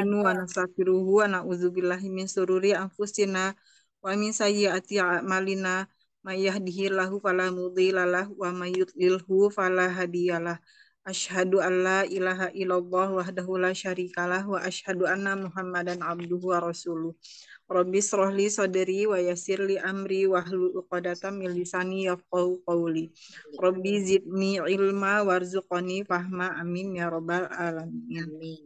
Inu wa nastaghfiruhu wa na'udzubillahi min sururi anfusina wa min sayyiati a'malina may yahdihillahu fala mudhillalah wa may yudlilhu fala hadiyalah Ashadu an la ilaha illallah wahdahu la syarikalah wa ashadu anna muhammadan abduhu wa rasuluh. Rabbi srohli wa yasirli amri wa hlu uqadata milisani Rabbi zidni ilma warzuqani fahma amin ya rabbal alamin. Amin.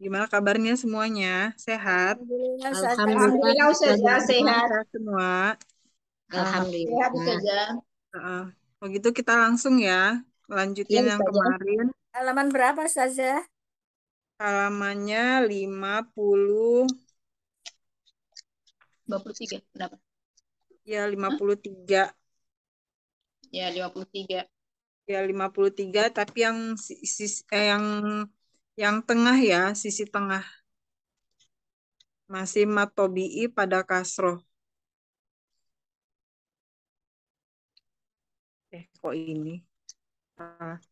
Gimana kabarnya semuanya? Sehat? Alhamdulillah, Alhamdulillah, sehat. Sehat semua. Alhamdulillah. Sehat saja. Uh, Begitu kita langsung ya, lanjutin ya, yang kemarin. Halaman berapa saja? Halamannya 50 23 berapa? Ya, lima puluh tiga. Ya, lima puluh tiga. Ya, lima puluh tiga. tapi yang sisi, eh, yang yang tengah ya, sisi tengah. Masih matobi pada kasroh. kok ini. Ah.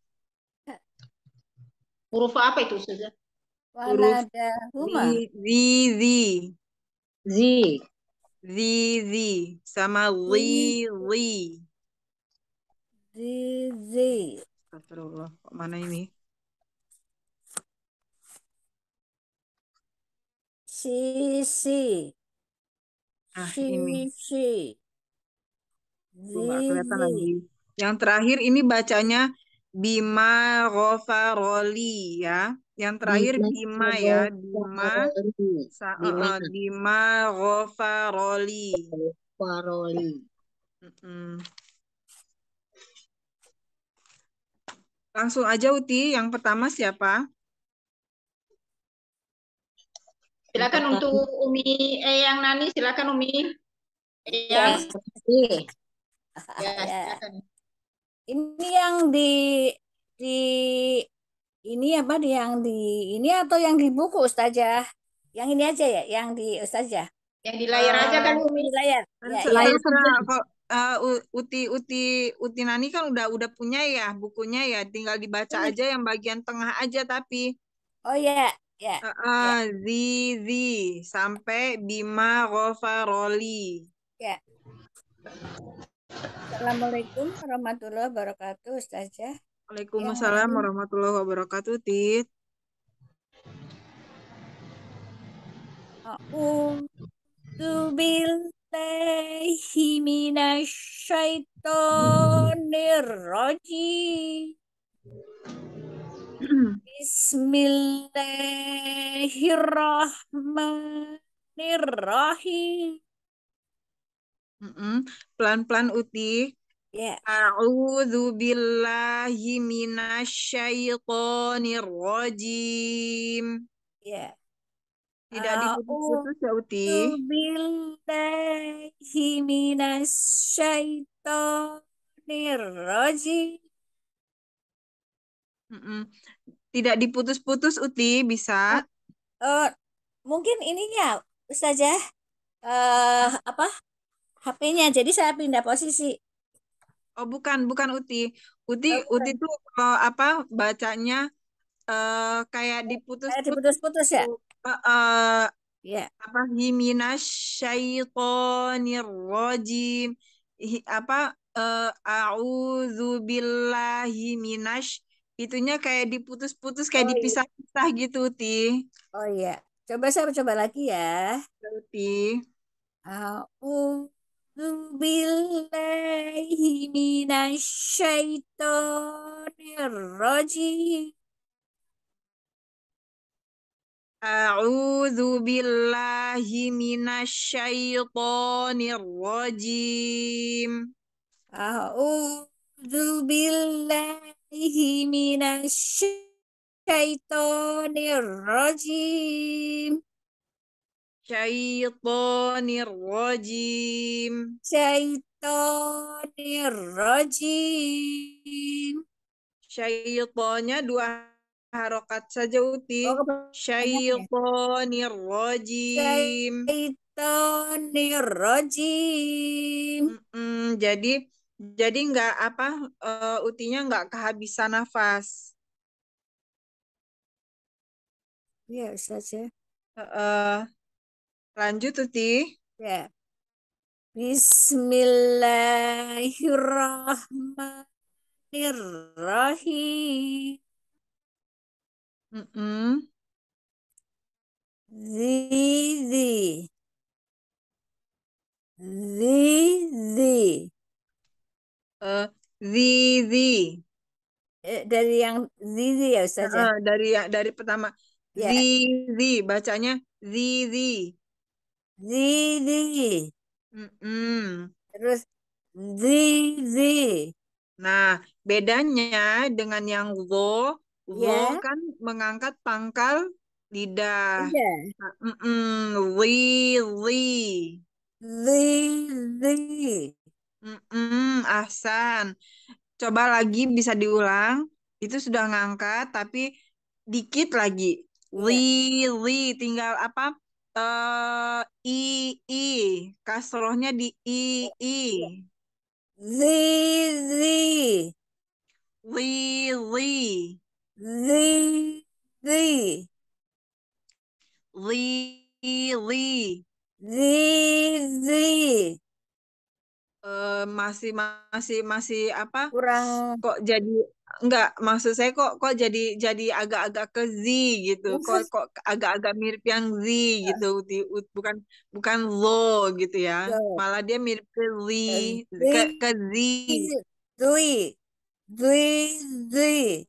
Huruf apa itu saja? Huruf Z, Z, Z, Z, Z, sama Z, Z. Z, Z. Astagfirullah, mana ini? Si, si. Ah, ini. Si. Yang terakhir ini bacanya Bima Roli ya. Yang terakhir Bima, ya, Bima sa, eh, Bima, eh, Bima Rofaroli. Rofaroli. Langsung aja Uti, yang pertama siapa? Silakan untuk Umi, eh yang Nani silakan Umi. Yes. Yes. Yes. Yes ini yang di di ini apa di yang di ini atau yang di buku ustazah yang ini aja ya yang di ustazah yang di layar uh, aja kan Umi di layar kan ya, layar Uh, uti uti uti nani kan udah udah punya ya bukunya ya tinggal dibaca hmm. aja yang bagian tengah aja tapi oh ya yeah. ya yeah. uh, uh, yeah. Ya. sampai bima rofa roli ya Assalamualaikum warahmatullahi wabarakatuh, Ustazah. Waalaikumsalam ya, warahmatullahi wabarakatuh, Tit. A'udzu billahi minasyaitonir rajim. Bismillahirrahmanirrahim mm Pelan-pelan Uti. Ya. A'udzu billahi minasyaitonir rajim. Ya. Tidak diputus ya Uti. A'udzu billahi minasyaitonir rajim. Tidak diputus-putus Uti bisa. Uh, mungkin ininya Ustazah uh, apa HP-nya. Jadi saya pindah posisi. Oh, bukan, bukan Uti. Uti oh, Uti tuh kalau eh, apa bacanya uh, kayak diputus kayak diputus-putus ya? Uh, uh, ya. Apa minasyaitonir rajim. Apa uh, billahi minasy itunya kayak diputus-putus kayak oh, iya. dipisah-pisah gitu Uti. Oh iya. Coba saya coba lagi ya. Uti. A'u بالله من الشيطان الرجيم أعوذ بالله من الشيطان الرجيم أعوذ بالله من الشيطان الرجيم syaitonir rajim syaitonir rajim syaitonnya dua harokat saja uti oh, ya. syaitonir rajim syaitonir rajim mm -mm, jadi jadi nggak apa uh, utinya nggak kehabisan nafas iya saja ya. uh, Lanjut, Tuti. Ya. Bismillahirrahmanirrahim. Mm -mm. Zizi. Zizi. Uh, zizi. Eh, dari yang zizi ya Ustaz? Uh, eh, dari dari pertama. Yeah. Zizi, bacanya zizi. Zizi. Mm-mm. Terus zizi. Nah, bedanya dengan yang wo, wo yeah. kan mengangkat pangkal lidah. Yeah. Iya. Mm -mm. Li, li. zi zi, Mm -mm. Ahsan. Coba lagi bisa diulang. Itu sudah ngangkat, tapi dikit lagi. Li, iya. li. Tinggal apa? uh, i i kasrohnya di i i z z z z z z li li z z eh, masih masih masih apa kurang kok jadi Enggak, maksud saya kok kok jadi jadi agak-agak ke Z gitu. Iya. Kok kok agak-agak mirip yang Z iya. gitu. Di, bukan bukan lo gitu ya. Iya. Malah dia mirip ke Z, ke, ke Z. Z Z Z Z Z Z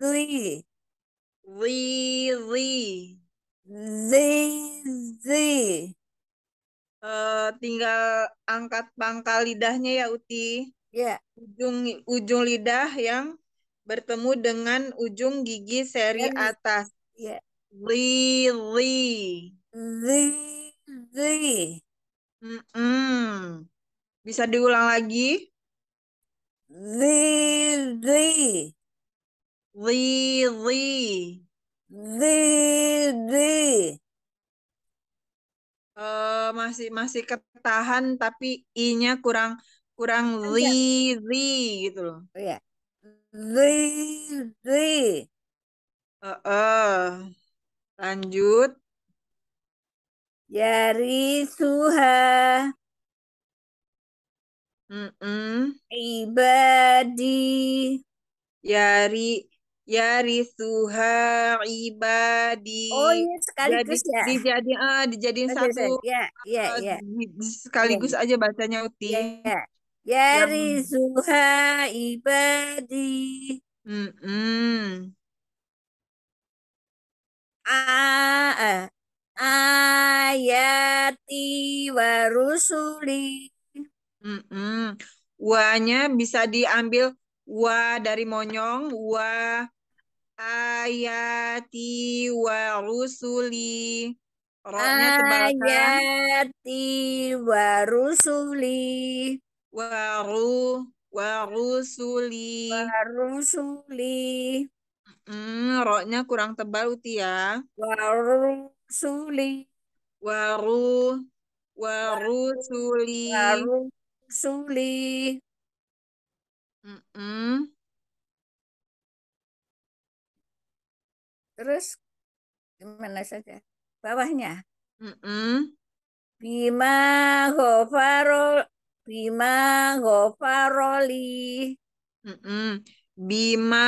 Z Z Z Z Z uh, tinggal angkat pangkal lidahnya ya Uti. Iya. Yeah. Ujung ujung lidah yang bertemu dengan ujung gigi seri yeah. atas. Iya. Yeah. Li li. Li li. Mm -mm. Bisa diulang lagi? Li li. Li li. Li li uh, masih masih ketahan tapi i-nya kurang kurang li li gitu loh. Oh, iya. Li li. Uh, Lanjut. Yari suha. Mm -mm. Ibadi. Yari yarisuha ibadi. Oh iya sekaligus Jadi, ya. Dijadi, uh, dijadiin okay, satu. Ya, ya, eh, ya. Sekaligus ya, aja bacanya Uti. Ya, ya. Yarisuha ibadi. hmm -mm. A ayati warusuli. hmm -mm. Wanya bisa diambil wa dari monyong, wa ayati wa rusuli Roknya wa Ayati wa rusuli. Waru warusuli. Warusuli. Hmm, roknya kurang tebal Uti ya. Warusuli. Waru warusuli. Warusuli. Mm -mm. Terus gimana saja? Bawahnya. Mm -mm. Bima gofaro Bima gofaroli. Mm -mm. Bima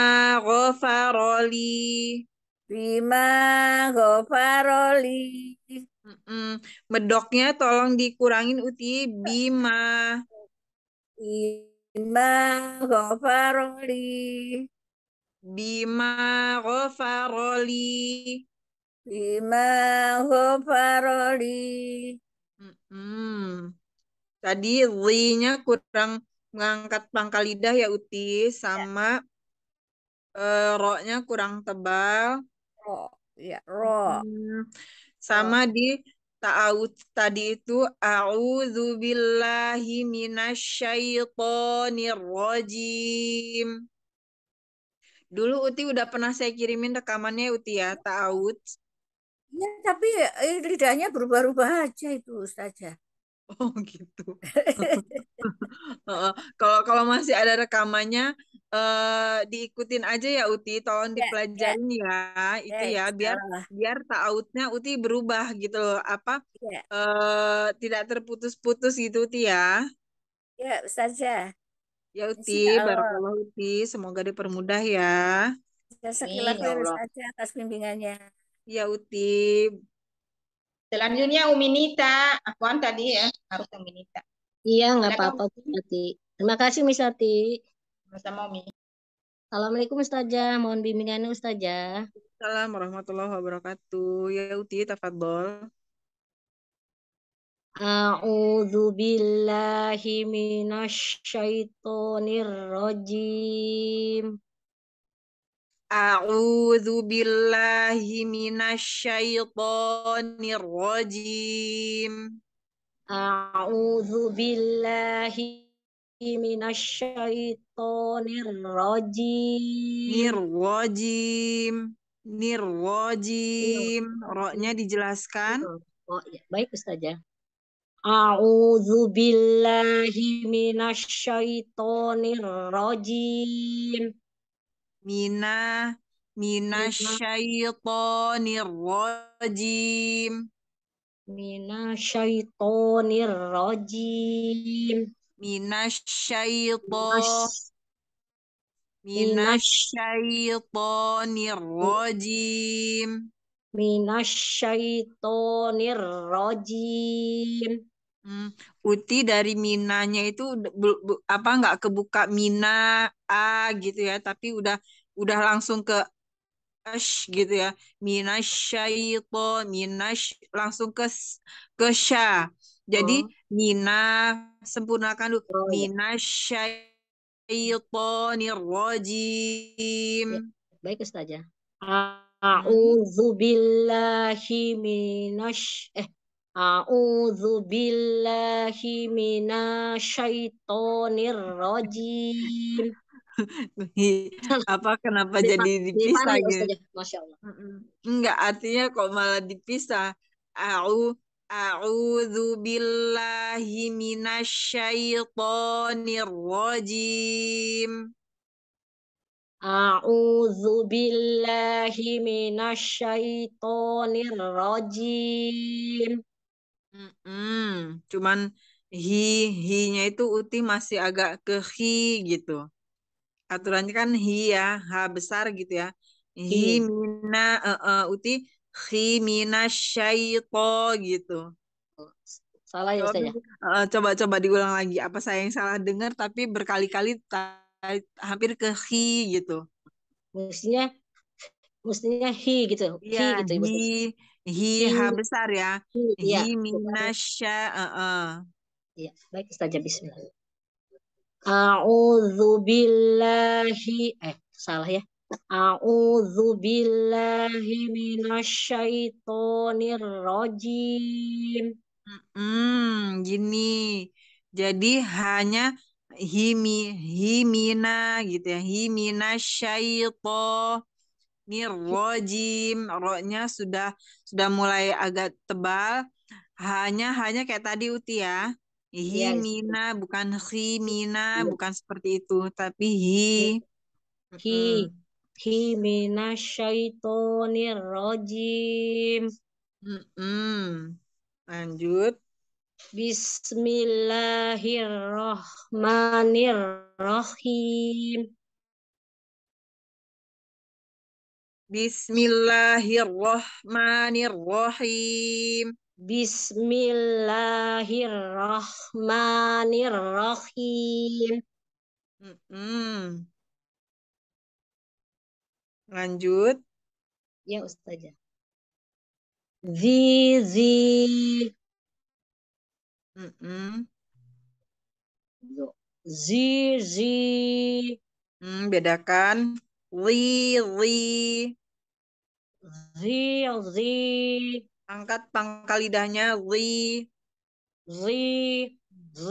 gofaroli. Bima gofaroli. Mm -mm. Medoknya tolong dikurangin Uti. Bima. Bima gofaroli. Bima ghafaroli. Bima ghafaroli. -hmm. Tadi li-nya kurang mengangkat pangkal lidah ya Uti sama ya. uh, roknya kurang tebal. Ro, ya ro. Hmm. Sama ro. di ta'awud tadi itu minasyaitonirrojim. rojim. Dulu Uti udah pernah saya kirimin rekamannya Uti ya, ta'awud. Ya, tapi eh, lidahnya berubah-ubah aja itu saja. Ya. Oh gitu. Kalau kalau masih ada rekamannya, eh, diikutin aja ya Uti. Tolong dipelajarin ya, ya. ya itu ya, ya biar ya. biar ta'awudnya Uti berubah gitu loh. Apa ya. eh, tidak terputus-putus gitu Uti ya? Ya saja. Ya Uti, barakallah Uti, semoga dipermudah ya. sekilas kilat ya saja atas bimbingannya. Ya Uti. Selanjutnya Uminita, akuan tadi ya, harus Uminita. Iya, nggak apa-apa Uti. Terima kasih Misati. Sama-sama Umi. Assalamualaikum Ustazah, mohon bimbingannya Ustazah. Assalamualaikum warahmatullahi wabarakatuh. Ya Uti, tafadhol. A'udzu billahi minasyaitonir rajim. A'udzu billahi minasyaitonir rajim. A'udzu billahi minasyaitonir rajim. Nirrajim. Nirrajim. Roknya dijelaskan. Oh, ya. baik Ustazah. A'udzu billahi minasyaitonir rajim. Mina minasyaitonir rajim. Minasyaitonir rajim. Minasyaiton Minasyaitonir rajim. Minasyaitonir rojim. Hmm. Uti dari minanya itu bu, bu, apa nggak kebuka mina a gitu ya, tapi udah udah langsung ke ash gitu ya. Minasyaito, minas langsung ke ke sha Jadi oh. mina sempurnakan dulu. Oh, ya. Baik Ustazah. Ah. A'udzu billahi minasy eh A'udzu billahi minasyaitonir rajim. Apa kenapa Dimana, jadi dipisah gitu? Masyaallah. Enggak, artinya kok malah dipisah. A'u A'udzu billahi minasyaitonir rajim. A'udzu billahi minasyaitonir rajim. Mm -mm. Cuman hi hi-nya itu uti masih agak ke hi gitu. Aturannya kan hi ya, h besar gitu ya. Hi, hi. Iya. mina uh, uh, uti hi minasyaito gitu. Salah ya saya. Coba-coba uh, eh, coba, coba diulang lagi apa saya yang salah dengar tapi berkali-kali hampir ke hi gitu. Mestinya mestinya hi gitu. Iya, gitu. Ya, hi gitu ibu. Hi, hi, hi ha besar ya. Hi, ya. hi minasya. Uh -uh. Ya, baik saja bismillah. A'udzu billahi eh salah ya. A'udzu billahi minasyaitonir rajim. Hmm, gini. Jadi hanya himi himina gitu ya himina syaito mirrojim roknya sudah sudah mulai agak tebal hanya hanya kayak tadi uti ya iya, himina yes. bukan himina yes. Iya. bukan seperti itu tapi hi hi himina syaito rojim mm -mm. lanjut Bismillahirrahmanirrahim. Bismillahirrahmanirrahim. Bismillahirrahmanirrahim. -hmm. Lanjut. Ya Ustazah. Zizi. Mhm. Zo. Hmm, bedakan. Ri, ri. Zi, zi. Angkat pangkal lidahnya. Ri. Z Z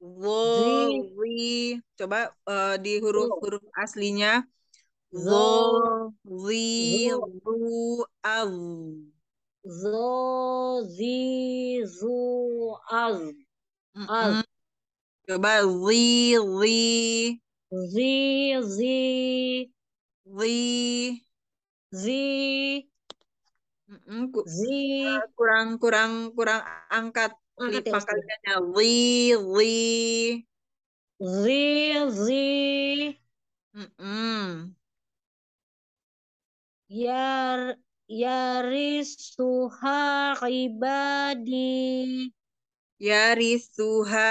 Wo, ri. Coba uh, di huruf-huruf aslinya. Wo, ri, ru, au zo zi zu az az coba zi zi zi zi zi zi zi kurang kurang kurang angkat lipat ya, kalimatnya zi zi zi zi mm Yarisuha ibadi. Yarisuha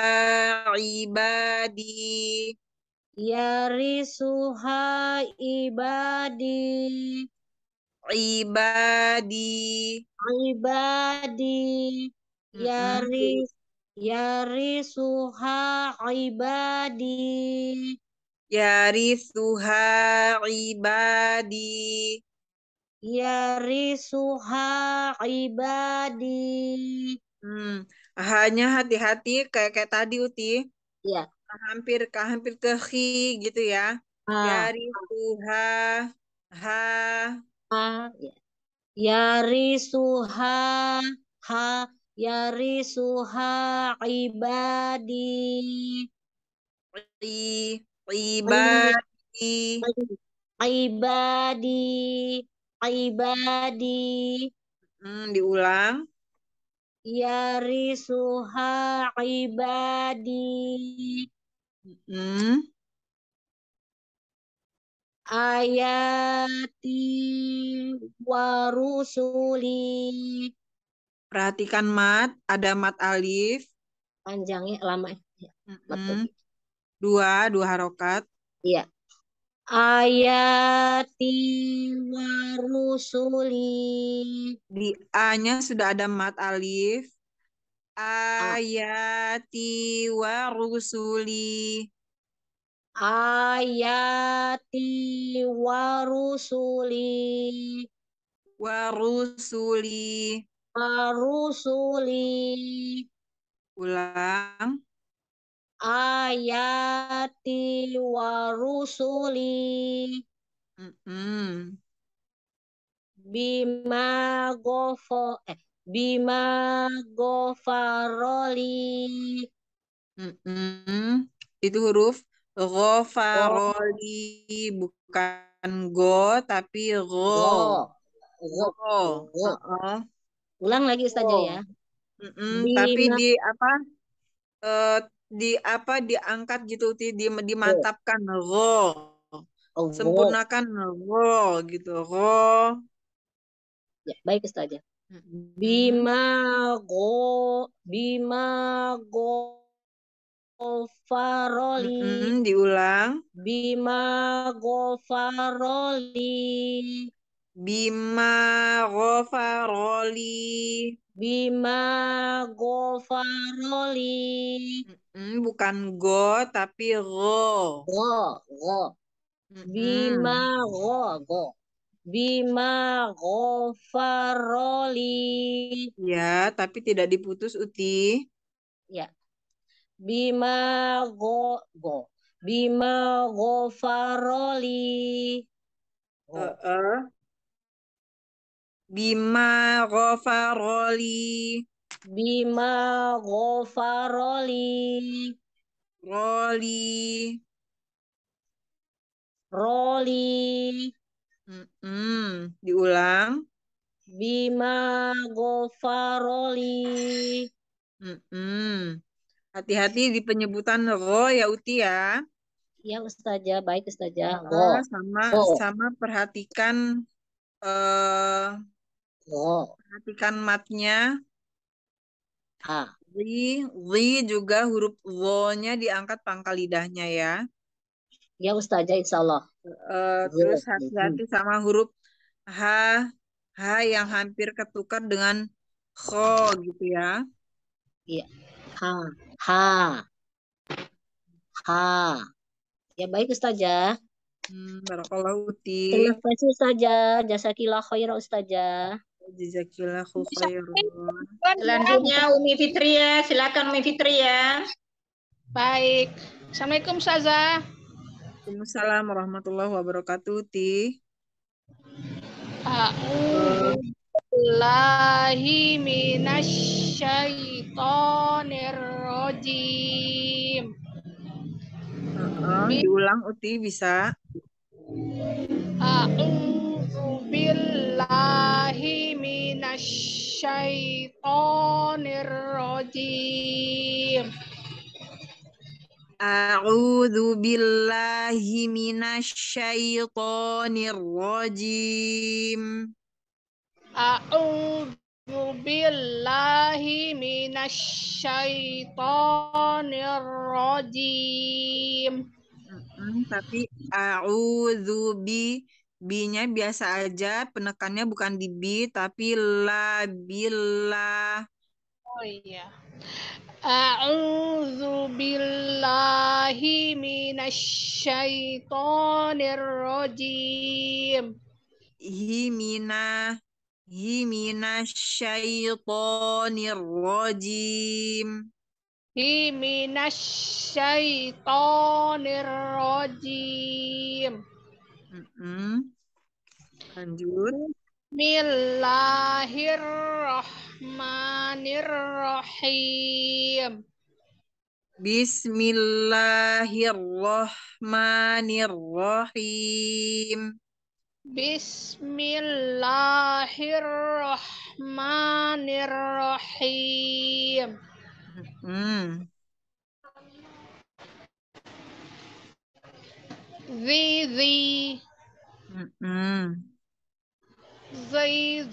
ibadi. Yarisuha ibadi. Ibadi. Ibadi. Yaris. Yarisuha ibadi. Yarisuha ibadi. Yarisuha ibadi. Hmm. Hanya hati-hati kayak kayak tadi Uti. Iya. Hampir ke hampir ke hi gitu ya. Ah. Yarisuha ha. Ha. ya. Yarisuha ha yarisuha ibadi. I, Ibadi. ibadi ibadi. Hmm, diulang. Yarisuha ibadi. Hmm. Ayati warusuli. Perhatikan mat, ada mat alif. Panjangnya lama. Ya. -hmm. Dua, dua harokat. Iya ayati warusuli. Di A-nya sudah ada mat alif. Oh. Ayati warusuli. Ayati warusuli. Warusuli. Warusuli. Ulang ayati wa rusuli mm -mm. bima gofo eh, bima gofaroli mm -mm. itu huruf gofaroli bukan go tapi go go, go. go. Uh -uh. ulang lagi ustazah ya mm -mm. Bima... tapi di apa uh, di apa diangkat gitu di, di dimantapkan iya. roh sempurnakan roh gitu roh ya baik saja bima go bima go faroli Mm -hmm, diulang. Bima go faroli Bima go faroli Bima go Mm Hmm, bukan go tapi ro. Ro, ro. Bima ro, ro. Bima ro faroli Ya, tapi tidak diputus uti. Ya. Bima go go. Bima ro Uh, uh. Bima faroli bima Gofaroli, roli roli mm -mm. diulang bima Hati-hati mm -mm. hati-hati di penyebutan ro ya uti ya Iya Ustazah, baik Ustazah. Oh, sama oh. sama perhatikan eh uh, oh. perhatikan matnya A. Ah. Li, li juga huruf wo nya diangkat pangkal lidahnya ya. Ya Ustazah insya Allah. Uh, eh, iya, terus hati-hati sama huruf H, H yang hampir ketukar dengan kho gitu ya. Iya. H, H, H. Ya baik Ustazah. Hmm, Barakallahu Terima kasih Ustazah. Jasa kila khairah Ustazah. Jazakillahu khairan. Selanjutnya Umi Fitria, ya. silakan Umi Fitria. Ya. Baik. Assalamualaikum Saza. Waalaikumsalam warahmatullahi wabarakatuh. Ti. Allahi minasyaitonir Uh, diulang Uti bisa. A'udzubillahi minasyaitonirrojim. A'udzu billahi minasyaitonir rajim. A'udzu billahi minasyaitonir rajim. Mm -hmm, tapi a'udzu bi B-nya biasa aja, penekannya bukan di B tapi la bila. Oh iya. A'udzu billahi minasyaitonir rajim. Himina himina himinasyaitonir rajim. syaitonir rajim. Mm-mm. Lanjut. Bismillahirrahmanirrahim. Bismillahirrahmanirrahim. Bismillahirrahmanirrahim. Hmm. Vivi. Mm -mm. Mm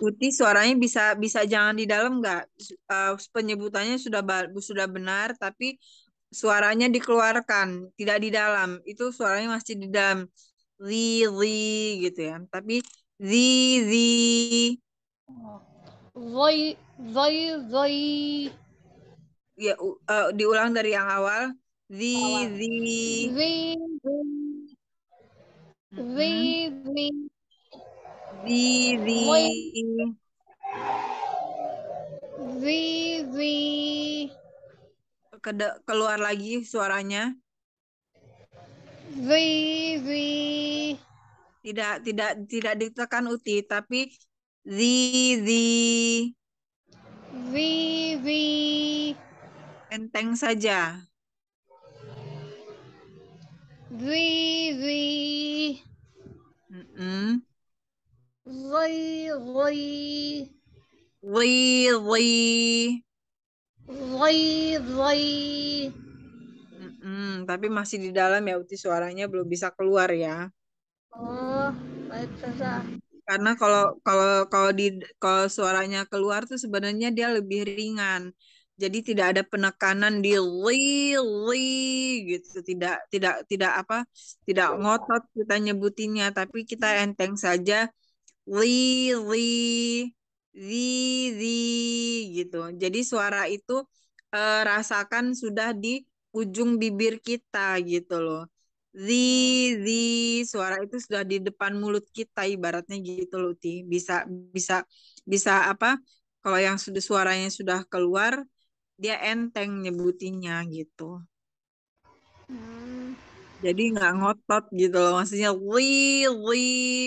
Putih suaranya bisa bisa jangan di dalam nggak? Uh, penyebutannya sudah sudah benar, tapi suaranya dikeluarkan, tidak di dalam. Itu suaranya masih di dalam. Zi, zi gitu ya. Tapi zi, zi. Zai, zai, zai. Ya, uh, diulang dari yang awal. The, the. The, the. The, the. The, the. The, the. keluar lagi suaranya. The, the. Tidak, tidak, tidak ditekan uti, tapi the, the. The, the. Enteng saja. Zui, Mm -mm. Tapi masih di dalam ya, Uti suaranya belum bisa keluar ya. Oh, baik saja. Karena kalau kalau kalau di kalau suaranya keluar tuh sebenarnya dia lebih ringan jadi tidak ada penekanan di li li gitu tidak tidak tidak apa tidak ngotot kita nyebutinnya tapi kita enteng saja li li gitu jadi suara itu eh, rasakan sudah di ujung bibir kita gitu loh li suara itu sudah di depan mulut kita ibaratnya gitu loh ti bisa bisa bisa apa kalau yang sudah suaranya sudah keluar dia enteng nyebutinnya gitu hmm. jadi nggak ngotot gitu loh maksudnya li li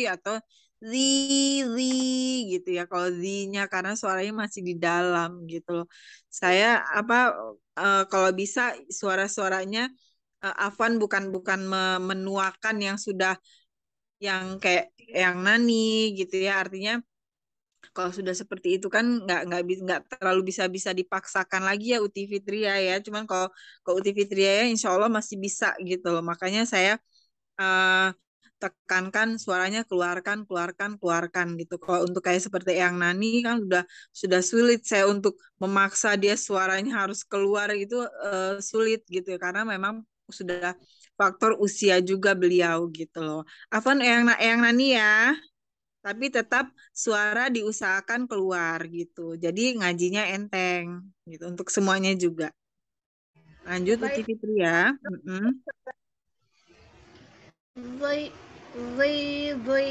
atau li li gitu ya kalau li-nya karena suaranya masih di dalam gitu loh saya apa uh, kalau bisa suara-suaranya uh, Afwan bukan bukan menuakan yang sudah yang kayak yang nani gitu ya artinya kalau sudah seperti itu kan nggak nggak nggak terlalu bisa bisa dipaksakan lagi ya Uti Fitria ya cuman kalau ke Uti Fitria ya Insya Allah masih bisa gitu loh makanya saya uh, tekankan suaranya keluarkan keluarkan keluarkan gitu kalau untuk kayak seperti yang Nani kan sudah sudah sulit saya untuk memaksa dia suaranya harus keluar itu uh, eh, sulit gitu ya. karena memang sudah faktor usia juga beliau gitu loh. Afan yang yang Nani ya tapi tetap suara diusahakan keluar gitu. Jadi ngajinya enteng gitu untuk semuanya juga. Lanjut Uti Fitri ya. Zai, zai, zai,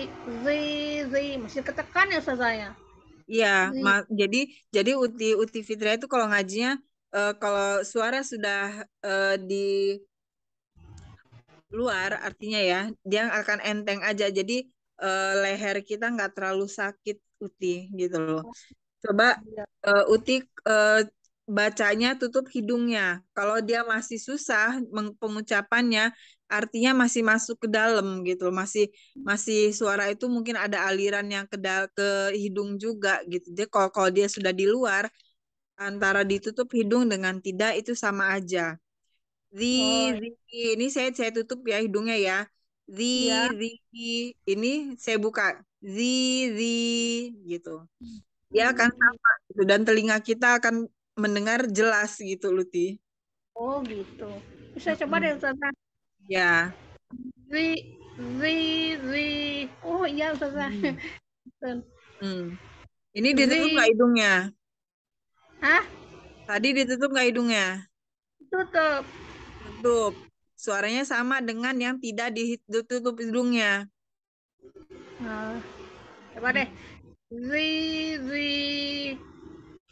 zai, zai. Masih ketekan ya saya. Iya, jadi jadi Uti Uti Fitri itu kalau ngajinya uh, kalau suara sudah uh, di luar artinya ya dia akan enteng aja. Jadi uh, leher kita nggak terlalu sakit Uti gitu loh. Oh, Coba uh, Uti uh, bacanya tutup hidungnya. Kalau dia masih susah pengucapannya, artinya masih masuk ke dalam gitu, masih masih suara itu mungkin ada aliran yang ke ke hidung juga gitu. Jadi kalau kalau dia sudah di luar antara ditutup hidung dengan tidak itu sama aja. Di, oh. di ini saya saya tutup ya hidungnya ya the yeah. ini saya buka the the gitu ya hmm. kan sama gitu. dan telinga kita akan mendengar jelas gitu Luti oh gitu bisa coba deh Ustazah ya the the the oh iya Ustazah hmm. hmm. ini ditutup nggak hidungnya hah tadi ditutup nggak hidungnya tutup tutup Suaranya sama dengan yang tidak ditutup hidungnya. Uh, apa deh. Zi, zi.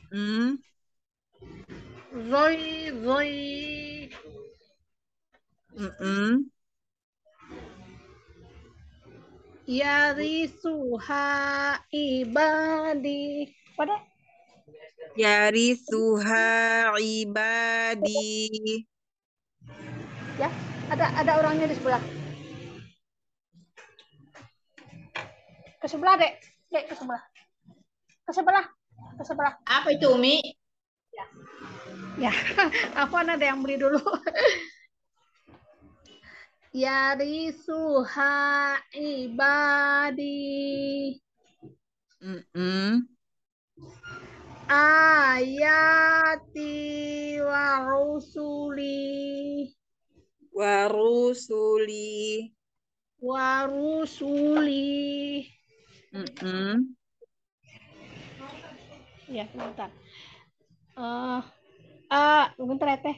Hmm. Zoi, zoi. Mm -mm. Yarisuha ibadi. Pada? Yarisuha ibadi ya. Ada ada orangnya di sebelah. Ke sebelah, Dek. Dek ke sebelah. Ke sebelah. Ke sebelah. Apa itu, Umi? Ya. Ya, apa ada yang beli dulu. Yarisuha ibadi. Mm -mm. Ayati wa rusuli warusuli warusuli mm -mm. ya bentar uh, uh, bentar ya teh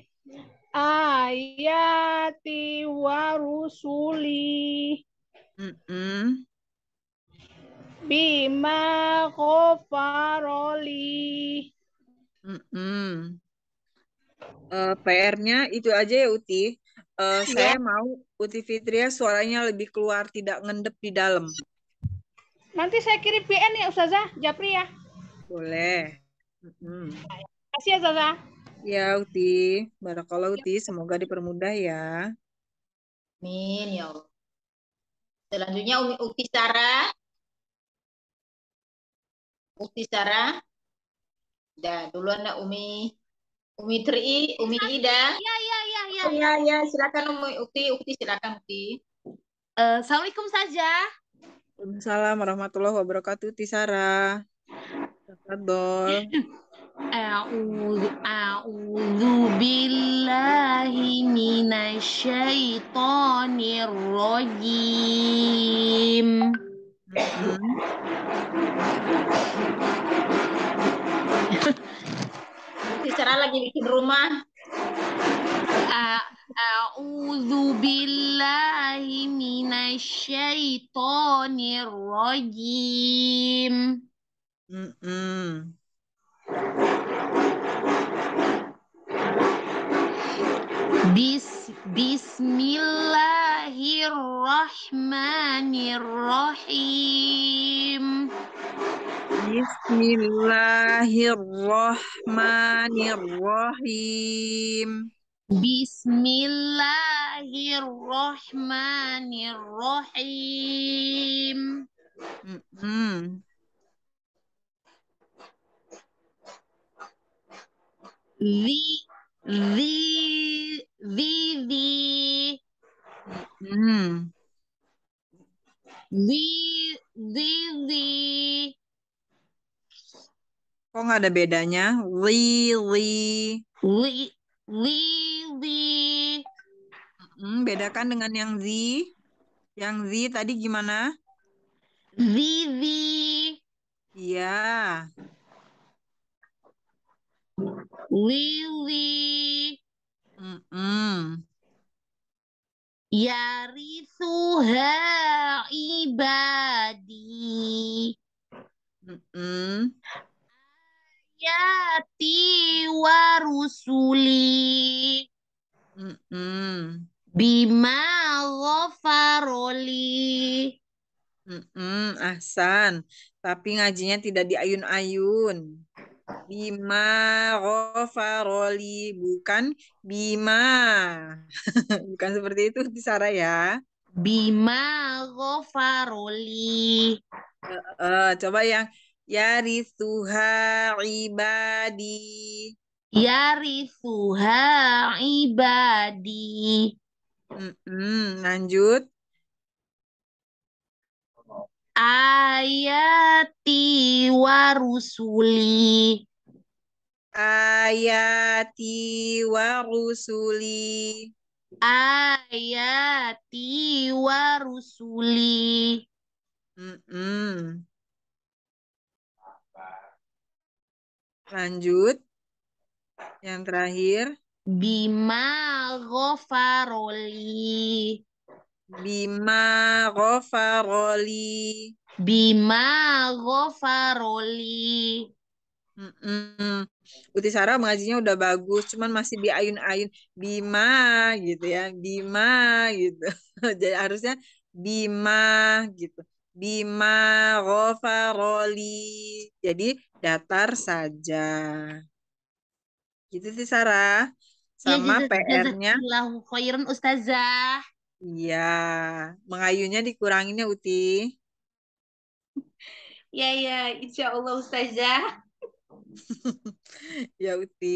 ayati warusuli mm -mm. bima kofaroli mm -mm. uh, eh, PR-nya itu aja ya Uti uh, saya mau Uti Fitria suaranya lebih keluar, tidak ngendep di dalam. Nanti saya kirim PN ya Ustazah, Japri ya. Boleh. Hmm. Terima kasih ya Ustazah. Ya Uti, barakallah Uti, semoga dipermudah ya. Amin ya Selanjutnya Umi Uti Sarah. Uti Sarah. Dah, duluan Umi. Umi Tri, Umi iya, Ida. Iya, iya, iya. Ya ya silakan Umi Ukti, Ukti silakan Ukti. Uh, Assalamualaikum saja. Assalamualaikum warahmatullahi wabarakatuh, Tisara. Tafadhol. A'udzu a'udzu billahi minasyaitonir rajim. Tisara lagi bikin rumah. أعوذ بالله من الشيطان الرجيم بس بسم الله الرحمن الرحيم بسم الله الرحمن الرحيم Bismillahirrahmanirrahim. Mm -hmm. The, the, the, the. Mm Kok nggak ada bedanya? Li, li. Li, Lily. Hmm, bedakan dengan yang Z. Yang Z tadi gimana? Zizi. Iya. Lily. hmm, -mm. Yarisuha ibadi. Mm ayati wa rusuli. Mm -mm. Bima ghafaroli. Mm -mm, ahsan. Tapi ngajinya tidak diayun-ayun. Bima ghafaroli. Bukan bima. Bukan seperti itu, Sarah ya. Bima ghafaroli. Uh, uh, coba yang Yarithuha ibadi. Yarithuha ibadi. Mm-mm, lanjut. Ayati warusuli. Ayati warusuli. Ayati warusuli. Mm-mm. Lanjut. Yang terakhir. Bima Gofaroli, Bima Gofaroli, Bima Gofaroli. Mm -mm. Uti Sarah mengajinya udah bagus, cuman masih diayun-ayun. Bima gitu ya, Bima gitu. Jadi harusnya Bima gitu bima Roli, Jadi datar saja. Gitu sih Sarah. Iya, Sama ya, gitu. PR-nya. khairan ustazah. Iya, mengayunya ya Uti. Ya ya, insya Allah Ustazah. ya Uti.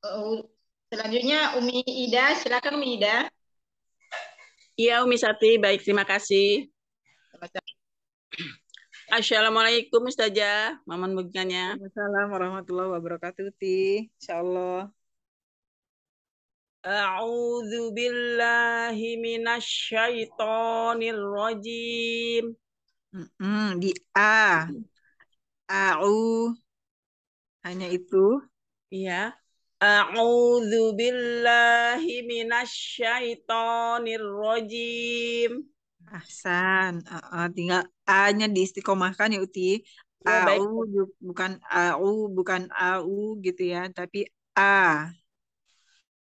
Uh, selanjutnya Umi Ida, silakan Umi Ida. Iya Umi Sati, baik terima kasih. Assalamualaikum Ustazah, Maman bukannya. Assalamualaikum warahmatullahi wabarakatuh Ti, insyaAllah. A'udzu billahi minasyaitonir rajim. Mm -mm, di A. A'u. Hanya itu. Iya. A'udzu billahi minasyaitonir rajim. Ahsan. Uh, uh, tinggal A-nya diistiqomahkan ya Uti. Ya, AU bukan AU bukan AU gitu ya, tapi A.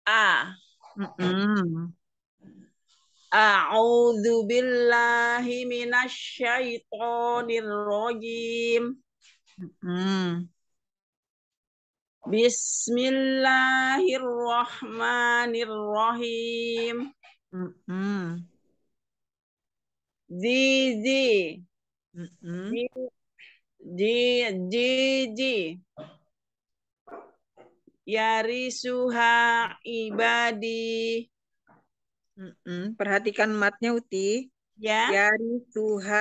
A. Mm -mm. A'udzu billahi minasyaitonir rajim. Mm -mm. Bismillahirrahmanirrahim. Mm -mm. Zizi. di. Mm -mm. Yarisuha ibadi. Mm -mm. Perhatikan matnya Uti. Ya. Yari Yarisuha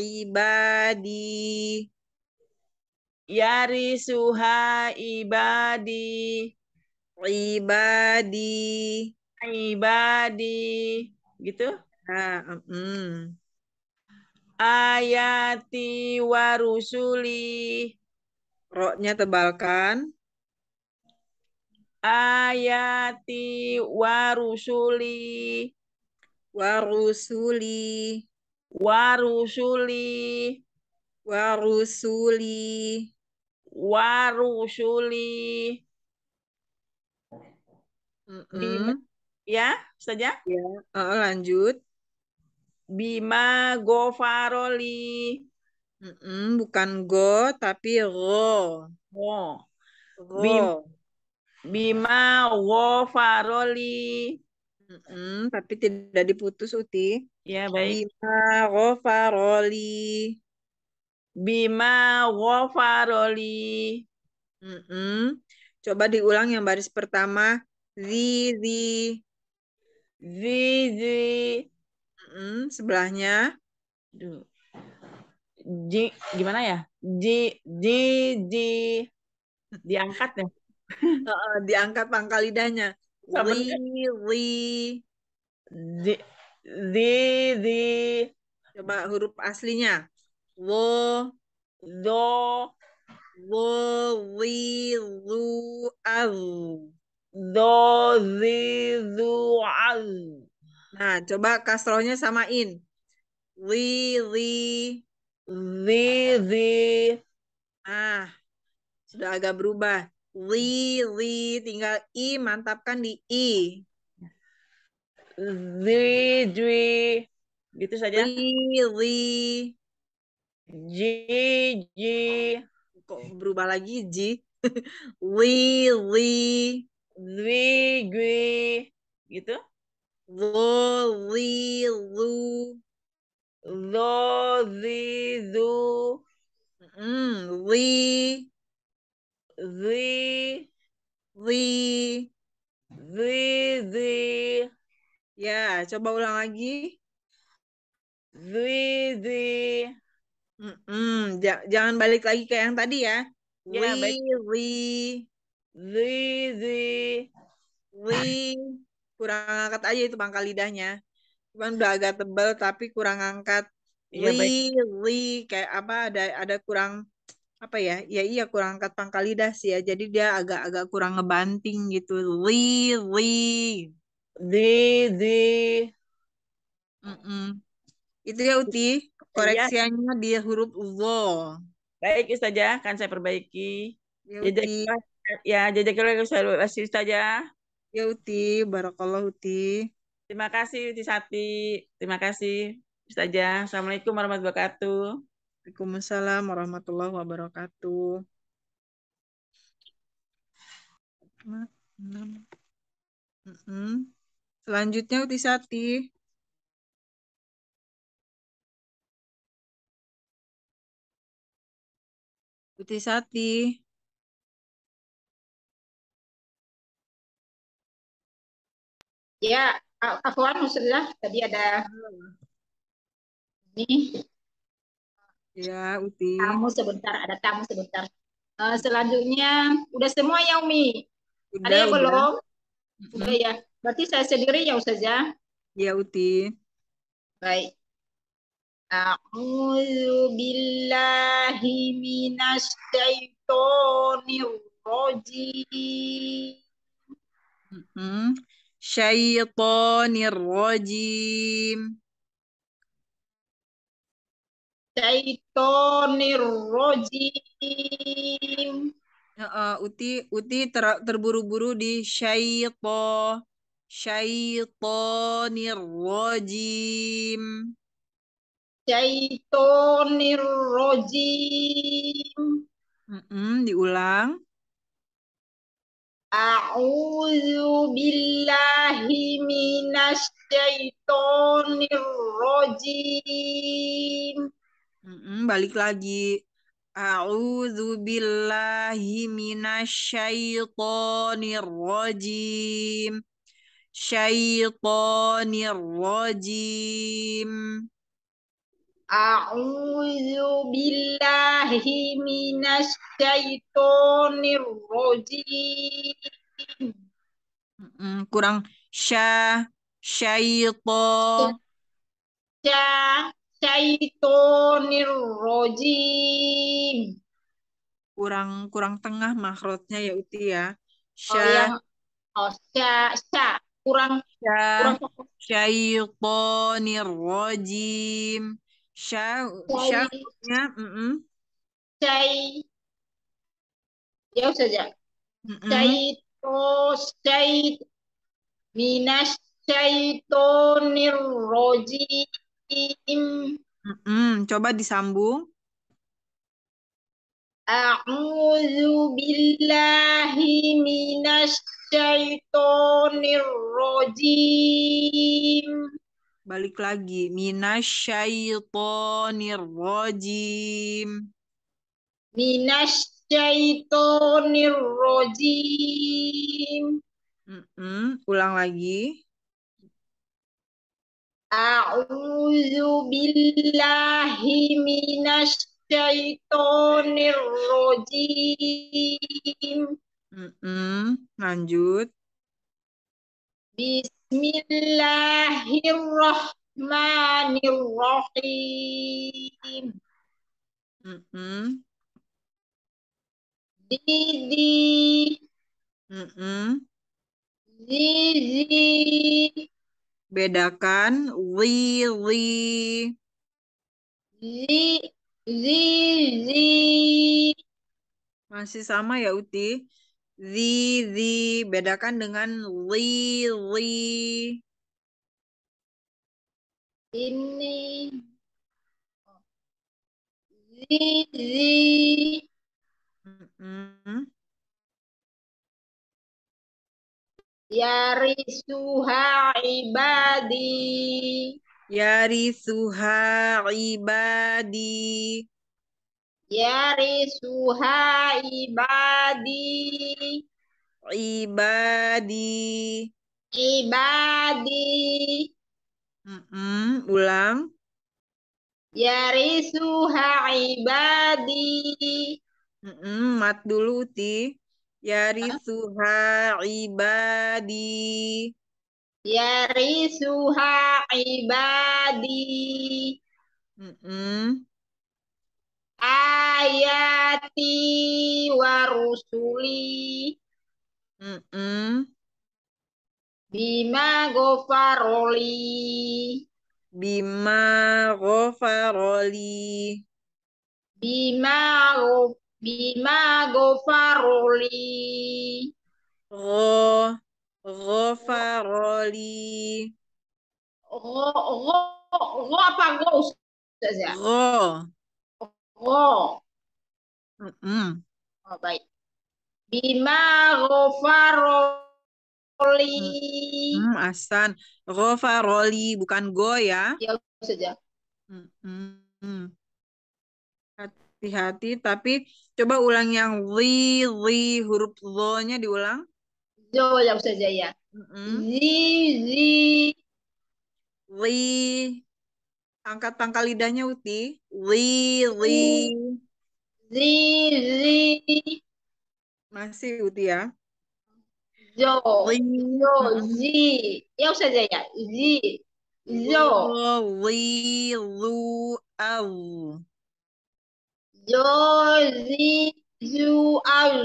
ibadi yarisuha ibadi ibadi ibadi gitu nah, mm. ayati warusuli roknya tebalkan ayati warusuli warusuli warusuli warusuli warusuli. Mm -hmm. Ya, saja? Ya, uh, lanjut. Bima gofaroli. Mm -mm, bukan go, tapi ro. Go. go. Bima gofaroli. Mm -mm, tapi tidak diputus, Uti. Ya, baik. Bima gofaroli. Bima Wafaroli, Mm -mm. Coba diulang yang baris pertama. Zizi. Zizi. Mm -mm. Sebelahnya. Duh. Di, gimana ya? Di di di. Diangkat ya? diangkat pangkal lidahnya. Zizi. Zizi. Di, di, di. Coba huruf aslinya lo do lo li lu al do li lu al nah coba kasrohnya samain li li li li ah sudah agak berubah li li tinggal i mantapkan di i li dwi gitu saja li li G G kok berubah lagi G Li Li Li gue gitu Lo Li Lu Lo Li Lu mm, Li Li Li Li Li Ya, coba ulang lagi. Zi, Zi. Mm-mm. ja jangan balik lagi kayak yang tadi ya. Yeah, we, we, we, we, we. Kurang angkat aja itu pangkal lidahnya. Cuman udah agak tebal tapi kurang angkat. Yeah, we, we, kayak apa ada ada kurang apa ya? Ya iya kurang angkat pangkal lidah sih ya. Jadi dia agak-agak kurang ngebanting gitu. We, we. di di. Mm -mm. Itu ya Uti. Iya. koreksiannya di huruf zo. Baik saja akan saya perbaiki. Yauti. Ya, saya kasih saja. Ya Uti, barakallahu Uti. Terima kasih Uti Sati. Terima kasih saja. Assalamualaikum warahmatullahi wabarakatuh. Waalaikumsalam warahmatullahi wabarakatuh. Selanjutnya Uti Sati. Putri Sati. Ya, Afwan maksudnya tadi ada hmm. ini. Ya, Uti. Tamu sebentar, ada tamu sebentar. Uh, selanjutnya, udah semua ya Umi? Udah, ada yang udah. belum? Udah hmm. ya. Berarti saya sendiri ya Ustazah? Ya, Uti. Baik. A'udzu billahi minas syaithonir rajim. Hmm. Syaithonir rajim. Syaithonir rajim. Uh, uti uti ter, terburu-buru di syaitho syaitho nirrojim Syaitonirrojim. Mm-mm, diulang. A'udzu billahi rajim. Mm-mm, balik lagi. A'udzu billahi minasyaitonirrojim. rajim. A'udzu billahi minasy syaithanir rajim. kurang sya syaito. Sya syaitonir rajim. Kurang kurang tengah makrotnya ya Uti ya. Sya oh, yang, oh sya sya kurang sya kurang syaitonir rajim. Show. Show-nya. Mm -mm. Say. Ya, Jauh saja. Ya? Mm -mm. Saito sait. Minas syaitonir rojim. Mm -mm. Coba disambung. A'udzu billahi minasy syaithanir rajim balik lagi minasyaitonir rojim minasyaitonir rajim mm -mm. ulang lagi A'udzu billahi minasyaitonir rajim. Mm -mm. Lanjut. Bis Bismillahirrahmanirrahim. Mm -mm. Didi. Mm -mm. Zizi. Bedakan. Zizi. Zizi. Zi, zi, zi. Masih sama ya, Uti? the the bedakan dengan li li ini Zi Zi yari suha Yarisuha ibadi Yarisuha ibadi Yarisuha ibadi. Ibadi. Ibadi. Mm -mm, ulang. Yarisuha ibadi. Mm -mm, mat dulu, Ti. Yarisuha ibadi. Yarisuha ibadi. Mm -mm ayati warusuli mm -mm. bima gofaroli bima gofaroli bima go, bima gofaroli go gofaroli go go go apa go Ustaz ya? Oh. Mm -mm. Oh, baik. Bima ghafaroli. Hmm, Asan. Ghafaroli, bukan go ya. Ya, saja. hati Hati-hati, tapi coba ulang yang li, li, huruf lo-nya diulang. Zo, ya saja ya. Mm -mm. Zi, zi. Li, Angkat pangkal lidahnya Uti. Li, li. Li, li. Masih Uti ya. Zo, zo, zi. Ya usah ya. Zi. Zo. Eh, li, lu, au. Zo, zi, zu, au.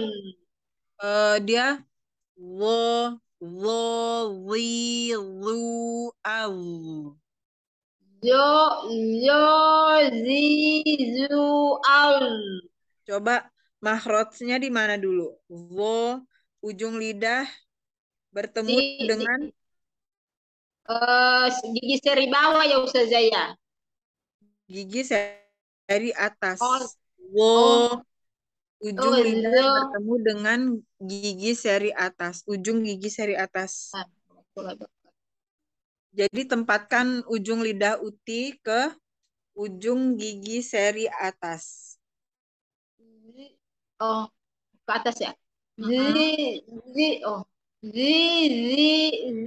Uh, dia lo, lo, li, lu, au. Yo, yo, zi, zu, al. Coba mahrotnya di mana dulu? Wo, ujung lidah bertemu di, dengan di, uh, eh, gigi seri bawah ya Ustazah ya. Gigi seri atas. Oh. Wo, oh. ujung oh, lidah zo. bertemu dengan gigi seri atas. Ujung gigi seri atas. Ah, jadi tempatkan ujung lidah uti ke ujung gigi seri atas. Oh, ke atas ya? Zi, zi, oh. Zi, zi,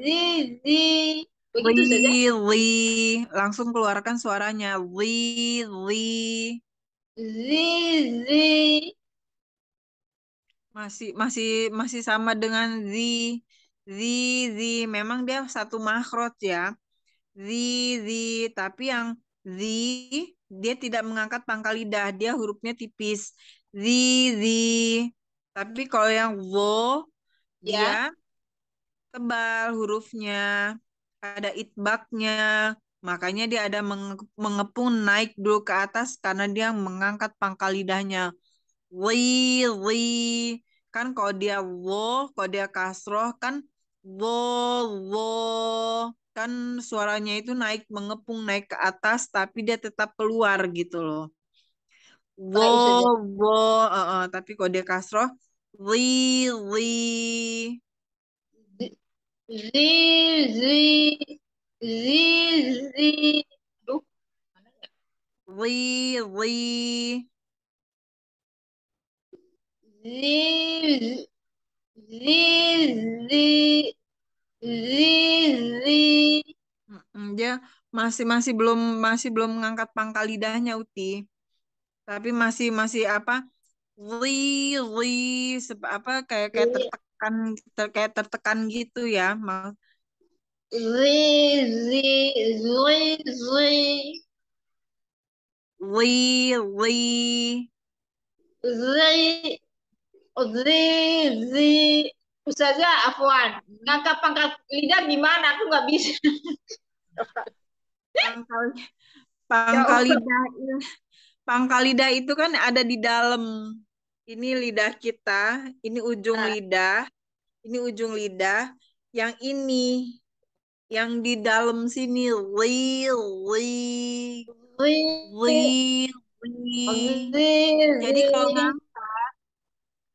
zi, zi. Li. Langsung keluarkan suaranya. Li, li. Zi, zi. Masih, masih, masih sama dengan zi. Zi, Zi memang dia satu makhrot ya Zi, Zi tapi yang Zi dia tidak mengangkat pangkal lidah dia hurufnya tipis Zi, Zi tapi kalau yang wo ya dia tebal hurufnya ada itbaknya makanya dia ada mengepung naik dulu ke atas karena dia mengangkat pangkal lidahnya li li kan kalau dia wo kalau dia kasroh kan lo Kan suaranya itu naik mengepung naik ke atas tapi dia tetap keluar gitu loh. Wo, wo, uh, uh, tapi kode kasroh li, li. Zi, zi, zi, zi. Li, li. zi zi zi zi zi dia masih masih belum masih belum mengangkat pangkal lidahnya Uti tapi masih masih apa Zizi. li apa kayak kayak iya. tertekan ter, kayak tertekan gitu ya zi zi zi zi, li Oh, Zi, Zi, Ustazah, Afwan, ngangkat pangkal lidah gimana? Aku nggak bisa. pangkal, ya lidah, pangkal lidah itu kan ada di dalam. Ini lidah kita, ini ujung nah. lidah, ini ujung lidah, yang ini, yang di dalam sini, li, li, li, li. li. Oh, Jadi kalau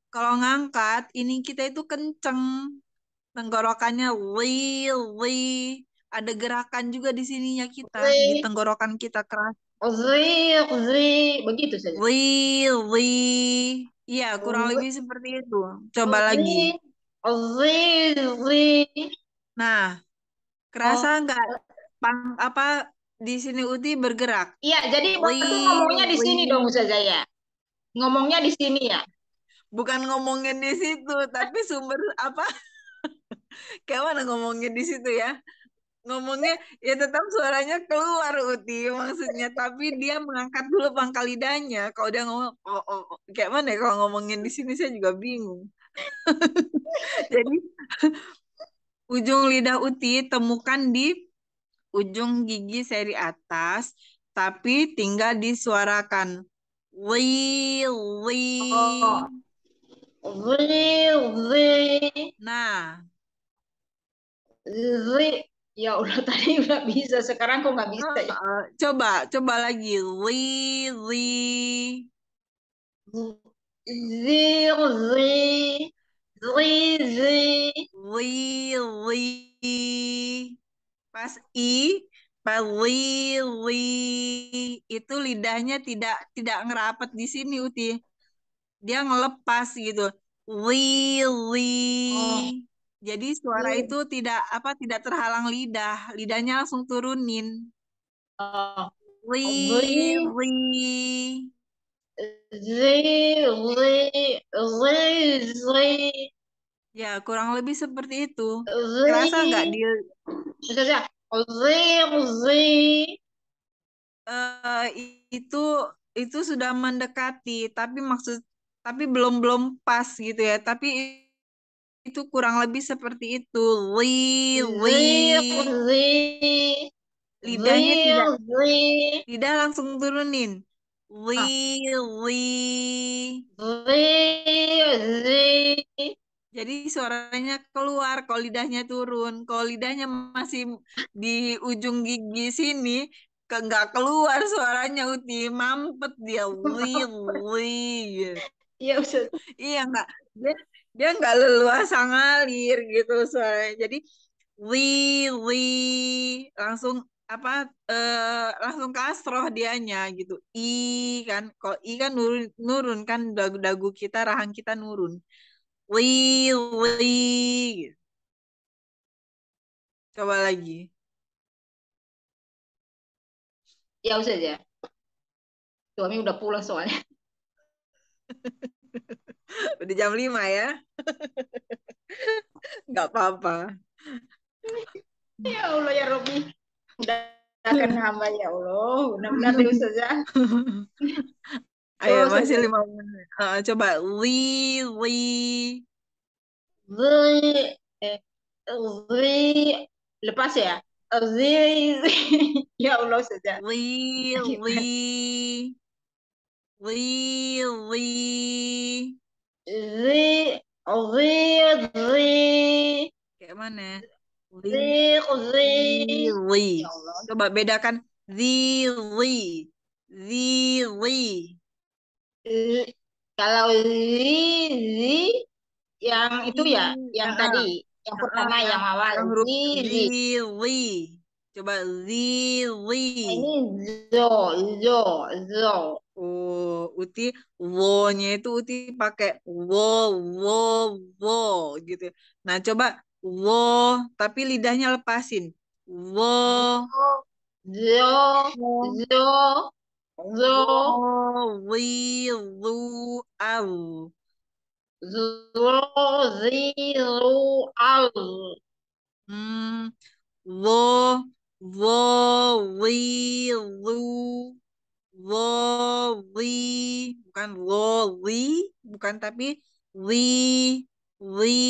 kalau ngangkat ini kita itu kenceng tenggorokannya li li ada gerakan juga di sininya kita li. di tenggorokan kita keras li li begitu saja li li iya kurang li. lebih seperti itu coba li. lagi li li nah kerasa oh. nggak pang apa di sini Uti bergerak. Iya, jadi Li, ngomongnya di sini dong Ustazah ya. Ngomongnya di sini ya bukan ngomongin di situ tapi sumber apa kayak mana ngomongin di situ ya ngomongnya ya tetap suaranya keluar Uti maksudnya tapi dia mengangkat dulu pangkal lidahnya kalau dia ngomong oh, oh, oh. kayak mana ya kalau ngomongin di sini saya juga bingung jadi ujung lidah Uti temukan di ujung gigi seri atas tapi tinggal disuarakan wi wi oh, oh. Zi, Nah. zi, Ya Allah tadi udah bisa, sekarang kok nggak bisa. Ya? Oh, oh, coba, coba lagi. Zi, zi, zi, zi. Zi, zi. Li, li. Pas i, pas zi Itu lidahnya tidak tidak ngerapet di sini, Uti dia ngelepas gitu li oh. jadi suara itu tidak apa tidak terhalang lidah lidahnya langsung turunin oh. li li ya kurang lebih seperti itu terasa nggak di uh, itu itu sudah mendekati tapi maksud tapi belum belum pas gitu ya tapi itu kurang lebih seperti itu li li li lidahnya tidak lidah langsung turunin li li li li jadi suaranya keluar kalau lidahnya turun kalau lidahnya masih di ujung gigi sini ke nggak keluar suaranya uti mampet dia li li Iya usut. Iya enggak. dia dia nggak leluasa ngalir gitu suaranya. Jadi li li langsung apa eh, langsung kasroh dianya gitu i kan kalau i kan nurun nurun kan dagu dagu kita rahang kita nurun li li gitu. coba lagi ya usah ya suami udah pulang soalnya Udah jam 5 ya. Gak apa-apa. Ya Allah ya Robi. Mudahkan hamba ya Allah. Benar-benar lu saja. Ayo masih lima menit. Uh, coba li li li li eh, lepas ya. Li, li. ya Allah saja. Li li ضي ضي ضي ضي ضي kayak mana ضي ضي ضي coba bedakan ضي ضي ضي kalau zi zi yang itu ya yang tadi yang pertama yang awal yang zi zi li. coba zi li ini zo zo zo Oh, Uti wo-nya itu Uti pakai wo wo wo gitu. Nah, coba wo tapi lidahnya lepasin. Wo zo zo zo wi lu au. Zo zi lu au. Hmm. Wo wo wi lu loli bukan loli bukan tapi li li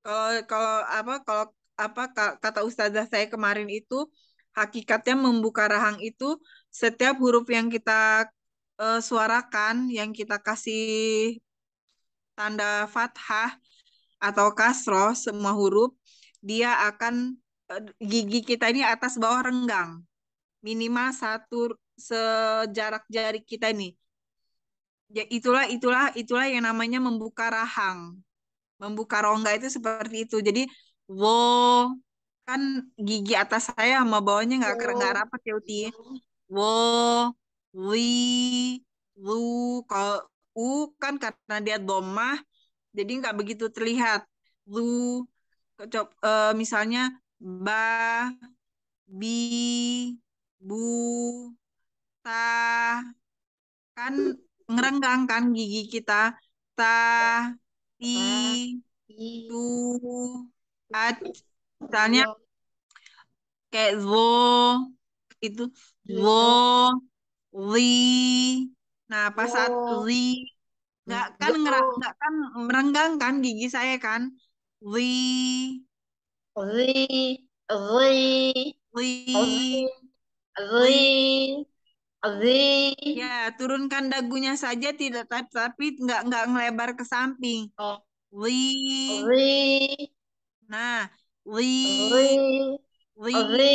kalau kalau apa kalau apa kata ustazah saya kemarin itu hakikatnya membuka rahang itu setiap huruf yang kita uh, suarakan yang kita kasih tanda fathah atau kasroh semua huruf dia akan eh, gigi kita ini atas bawah renggang minimal satu sejarak jari kita nih. Ya itulah itulah itulah yang namanya membuka rahang. Membuka rongga itu seperti itu. Jadi wo kan gigi atas saya sama bawahnya nggak keren nggak rapat ya Uti. Iya. Wo, wi, lu kalau u kan karena dia domah jadi nggak begitu terlihat lu cop uh, eh, misalnya ba bi bu ta kan ngerenggang kan gigi kita ta ti tu at misalnya kayak wo itu wo li nah pas saat li nggak kan nggak kan merenggang kan gigi saya kan li li li li li Azi, Ya, turunkan dagunya saja tidak tapi nggak nggak ngelebar ke samping. Oh. Zi. Zi. Nah, zi. Zi. Zi.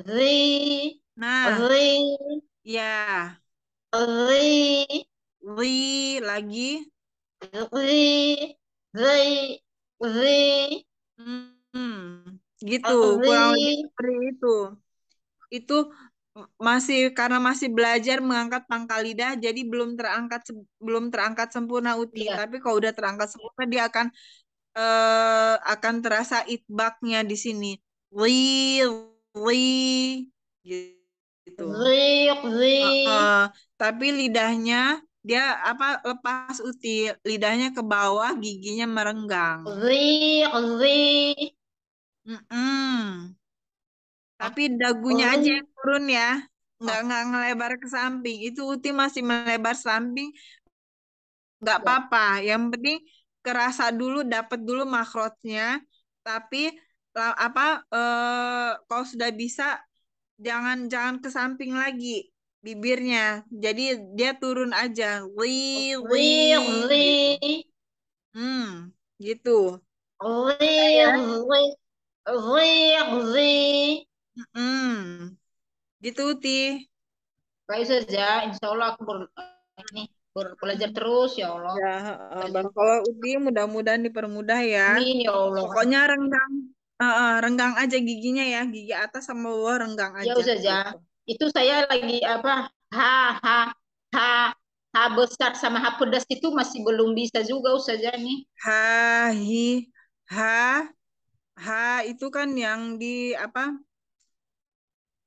Zi. Nah. Zi. Ya. Zi. Zi lagi. Zi. Zi. Zi. Hmm. Gitu, kurang lebih seperti itu. Itu masih karena masih belajar mengangkat pangkal lidah jadi belum terangkat belum terangkat sempurna uti iya. tapi kalau udah terangkat sempurna dia akan eh, akan terasa itbaknya di sini li li gitu li li uh, uh, tapi lidahnya dia apa lepas uti lidahnya ke bawah giginya merenggang li li mm -mm. tapi dagunya oh. aja yang turun ya nggak oh. nggak ngelebar ke samping itu uti masih melebar samping nggak iya. apa-apa yang penting kerasa dulu dapat dulu makrotnya tapi apa eh, kalau sudah bisa jangan jangan ke samping lagi bibirnya jadi dia turun aja li li li hmm gitu li li li li hmm Gitu, Uti. Baik saja, ya. insya Allah aku ber, ini, berpelajar terus, ya Allah. Ya, eh, Bang, kalau Uti mudah-mudahan dipermudah ya. Ini ya Allah. Pokoknya renggang, uh, uh, renggang aja giginya ya, gigi atas sama bawah renggang ya, aja. Ya, saja. Itu saya lagi apa, ha, ha, ha, ha besar sama ha pedas itu masih belum bisa juga usaha ya, nih. ha hi, ha ha itu kan yang di apa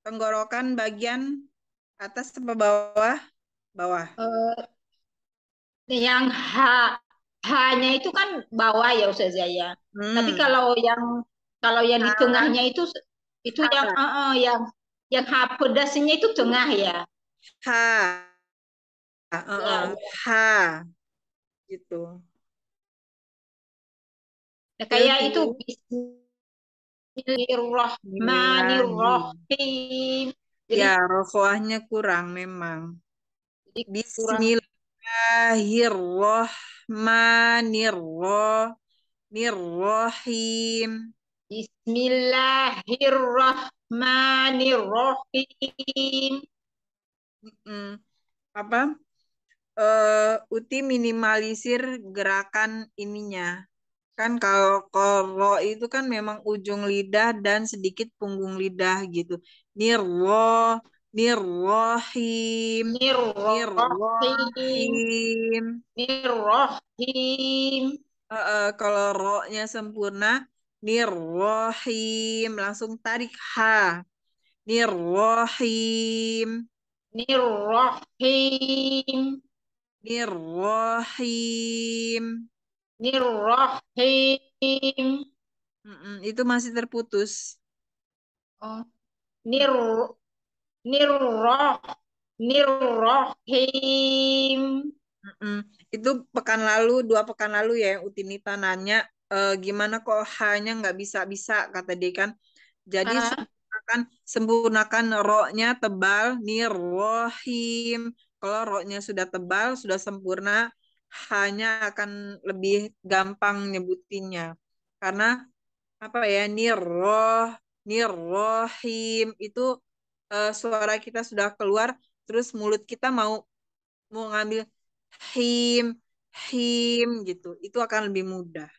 Tenggorokan bagian atas atau bawah? Bawah. Uh, yang H hanya itu kan bawah ya Ustazah ya. Hmm. Tapi kalau yang kalau yang di tengahnya itu itu yang uh, uh, yang yang H pedasnya itu tengah ya. H. Uh, H. Gitu. Nah, kayak itu, itu Bismillahirrahmanirrahim. ya, rokoahnya kurang memang. Jadi, Bismillahirrahmanirrahim. Bismillahirrahmanirrahim. Mm -mm. Apa? Uh, Uti minimalisir gerakan ininya, Kan kalau koro itu kan memang ujung lidah dan sedikit punggung lidah gitu. Nirwo, nirrohim, nirrohim, nirrohim. Uh, uh, kalau ro-nya sempurna, nirrohim. Langsung tarik ha. Nirrohim. Nirrohim. Nirrohim. Nirrohim, itu masih terputus. Oh. Nir nirroh, nirrohim. Itu pekan lalu, dua pekan lalu ya, Utinita nanya e, gimana kok hanya nggak bisa-bisa kata dia kan. Jadi uh. sempurnakan, sempurnakan roknya tebal, nirrohim. Kalau roknya sudah tebal, sudah sempurna, hanya akan lebih gampang nyebutinnya karena apa ya nirroh nirrohim itu uh, suara kita sudah keluar terus mulut kita mau mau ngambil him him gitu itu akan lebih mudah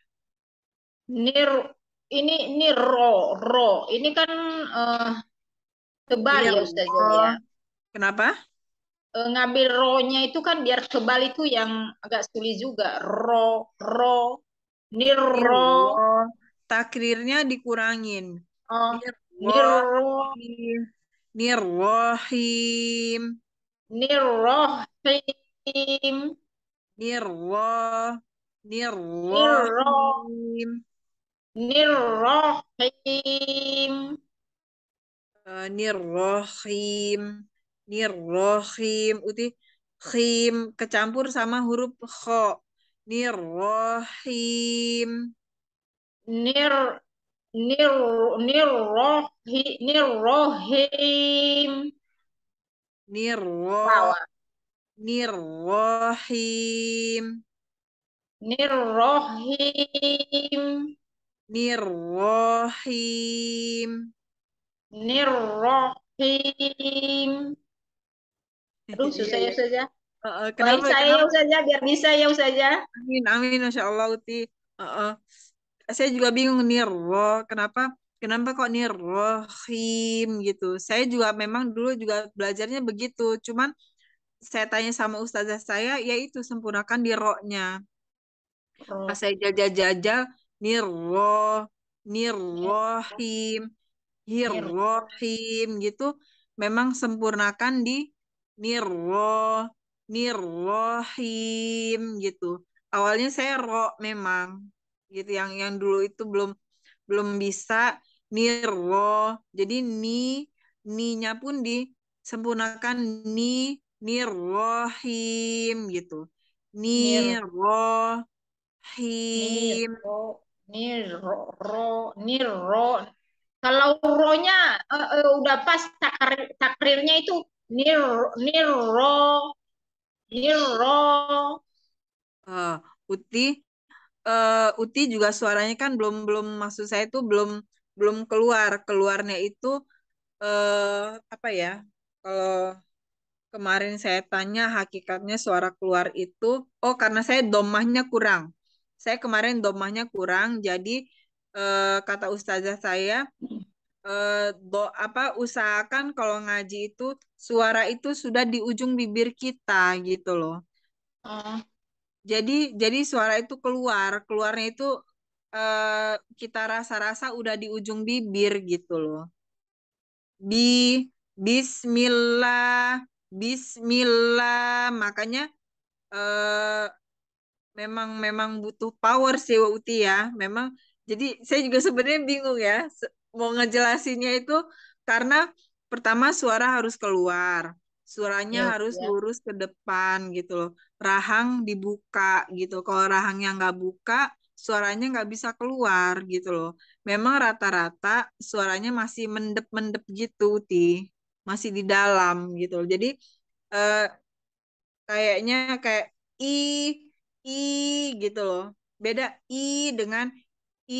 nir ini nir ro ro ini kan uh, tebal ya iya, ustazah ya kenapa E, ngambil rohnya itu kan biar kebal itu yang agak sulit juga ro ro niro takrirnya dikurangin oh, Nirrohim. nirrohim nirrohim nirro e, nirrohim nirrohim nirrohim Nirrohim, uti khim kecampur sama huruf kho. Nirrohim, Nir nir nirrohi nirrohim. Nirroh nirrohim. Nirrohim. Nirrohim. Nirrohim. Terus saya saja. Uh, uh, kenapa, saya saja biar bisa ya saja. Amin amin masya Allah Uti. Uh, uh. Saya juga bingung nirro kenapa kenapa kok nirrohim gitu. Saya juga memang dulu juga belajarnya begitu. Cuman saya tanya sama ustazah saya yaitu sempurnakan di roknya. Oh. Pas saya jajal-jajal nirroh nirrohim iya. nirrohim iya, gitu memang sempurnakan di mirro mirrohim gitu awalnya saya ro memang gitu yang yang dulu itu belum belum bisa niro jadi ni ninya pun disempurnakan ni nirohim gitu nirohim niro niro kalau ronya uh, eh, uh, eh, udah pas takrir, takrirnya itu Niro, niro, niro. Uh, eh, Uti, uh, Uti juga suaranya kan belum belum maksud saya itu belum belum keluar keluarnya itu uh, apa ya? Kalau kemarin saya tanya hakikatnya suara keluar itu, oh karena saya domahnya kurang. Saya kemarin domahnya kurang, jadi uh, kata ustazah saya Eh, do, apa usahakan kalau ngaji itu suara itu sudah di ujung bibir kita gitu loh. Uh. Jadi jadi suara itu keluar, keluarnya itu eh, kita rasa-rasa udah di ujung bibir gitu loh. Di Bismillah, Bismillah, makanya eh, memang memang butuh power sih Uti ya. Memang jadi saya juga sebenarnya bingung ya mau ngejelasinnya itu karena pertama suara harus keluar suaranya ya, harus ya. lurus ke depan gitu loh rahang dibuka gitu kalau rahangnya nggak buka suaranya nggak bisa keluar gitu loh memang rata-rata suaranya masih mendep-mendep gitu ti masih di dalam gitu loh. jadi eh, kayaknya kayak i i gitu loh beda i dengan i